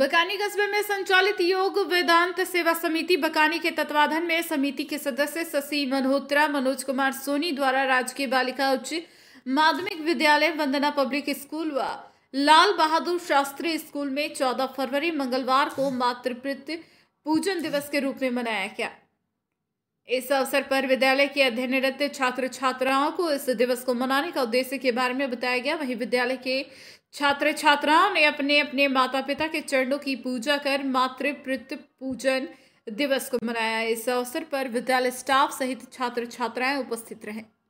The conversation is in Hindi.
बकानी कस्बे में संचालित योग वेदांत सेवा समिति बकानी के तत्वाधान में समिति के सदस्य शशि मल्होत्रा मनोज कुमार सोनी द्वारा राजकीय बालिका उच्च माध्यमिक विद्यालय वंदना पब्लिक स्कूल व लाल बहादुर शास्त्री स्कूल में 14 फरवरी मंगलवार को मातृपृत पूजन दिवस के रूप में मनाया गया इस अवसर पर विद्यालय के अध्ययनरत छात्र छात्राओं को इस दिवस को मनाने का उद्देश्य के बारे में बताया गया वहीं विद्यालय के छात्र छात्राओं ने अपने अपने माता पिता के चरणों की पूजा कर मातृपृत पूजन दिवस को मनाया इस अवसर पर विद्यालय स्टाफ सहित छात्र छात्राएं उपस्थित रहे